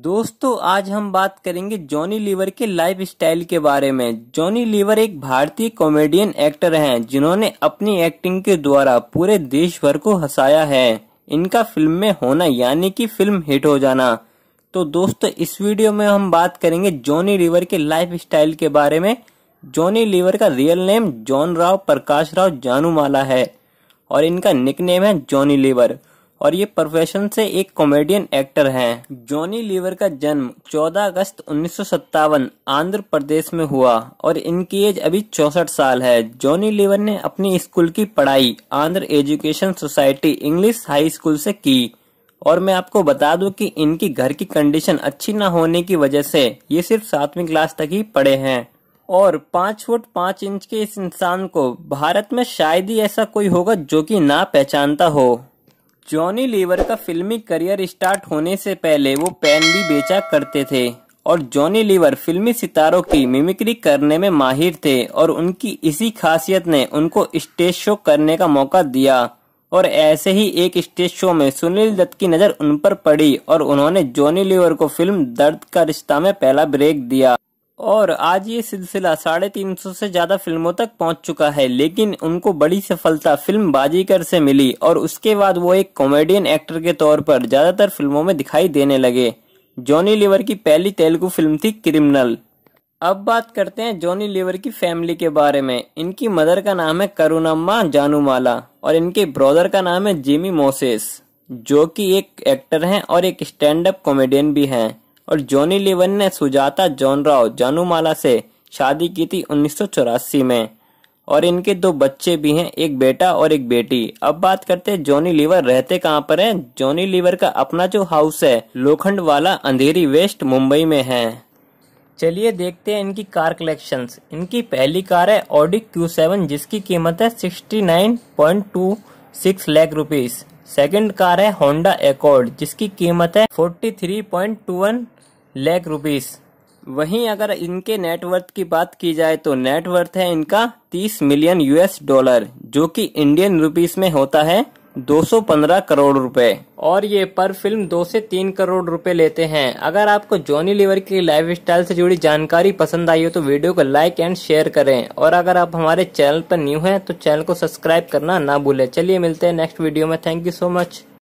दोस्तों आज हम बात करेंगे जॉनी लीवर के लाइफ स्टाइल के बारे में जॉनी लीवर एक भारतीय कॉमेडियन एक्टर हैं जिन्होंने अपनी एक्टिंग के द्वारा पूरे देश भर को हंसाया है इनका फिल्म में होना यानी कि फिल्म हिट हो जाना तो दोस्तों इस वीडियो में हम बात करेंगे जॉनी लीवर के लाइफ स्टाइल के बारे में जॉनी लीवर का रियल नेम जॉन राव प्रकाश राव जानूमाला है और इनका निकनेम है जॉनी लीवर और ये प्रोफेशन से एक कॉमेडियन एक्टर हैं जॉनी लीवर का जन्म 14 अगस्त उन्नीस आंध्र प्रदेश में हुआ और इनकी एज अभी चौसठ साल है जॉनी लीवर ने अपनी स्कूल की पढ़ाई Andhra Education Society English High School से की और मैं आपको बता दूं कि इनकी घर की कंडीशन अच्छी न होने की वजह से ये सिर्फ सातवीं क्लास तक ही पढ़े हैं और पांच फुट पांच इंच के इस इंसान को भारत में शायद ही ऐसा कोई होगा जो कि ना पहचानता हो जॉनी लीवर का फिल्मी करियर स्टार्ट होने से पहले वो पेन भी बेचा करते थे और जॉनी लीवर फिल्मी सितारों की मिमिक्री करने में माहिर थे और उनकी इसी खासियत ने उनको स्टेज शो करने का मौका दिया और ऐसे ही एक स्टेज शो में सुनील दत्त की नज़र उन पर पड़ी और उन्होंने जॉनी लीवर को फिल्म दर्द का रिश्ता में पहला ब्रेक दिया और आज ये सिलसिला साढ़े तीन सौ से ज्यादा फिल्मों तक पहुंच चुका है लेकिन उनको बड़ी सफलता फिल्म बाजीकर से मिली और उसके बाद वो एक कॉमेडियन एक्टर के तौर पर ज्यादातर फिल्मों में दिखाई देने लगे जॉनी लिवर की पहली तेलुगु फिल्म थी क्रिमिनल अब बात करते हैं जॉनी लिवर की फैमिली के बारे में इनकी मदर का नाम है करुणम्मा जानूमाला और इनके ब्रदर का नाम है जिमी मोसेस जो कि एक एक्टर हैं और एक स्टैंड अप कॉमेडियन भी हैं और जॉनी लिवन ने सुजाता राव जानूमाला से शादी की थी उन्नीस में और इनके दो बच्चे भी हैं एक बेटा और एक बेटी अब बात करते हैं जॉनी लीवर रहते कहाँ पर हैं जॉनी लीवर का अपना जो हाउस है लोखंड वाला अंधेरी वेस्ट मुंबई में है चलिए देखते हैं इनकी कार कलेक्शंस इनकी पहली कार है ऑडी क्यू सेवन जिसकी कीमत है sixty nine point two six lakh rupees second car है होंडा एकॉर्ड जिसकी कीमत है 43.21 लाख रुपीस वहीं अगर इनके नेटवर्थ की बात की जाए तो नेटवर्थ है इनका 30 मिलियन यूएस डॉलर जो कि इंडियन रुपीस में होता है 215 करोड़ रुपए और ये पर फिल्म दो से तीन करोड़ रुपए लेते हैं अगर आपको जॉनी लीवर की लाइफ स्टाइल से जुड़ी जानकारी पसंद आई हो तो वीडियो को लाइक एंड शेयर करें और अगर आप हमारे चैनल पर न्यू हैं तो चैनल को सब्सक्राइब करना ना भूलें चलिए मिलते हैं नेक्स्ट वीडियो में थैंक यू सो मच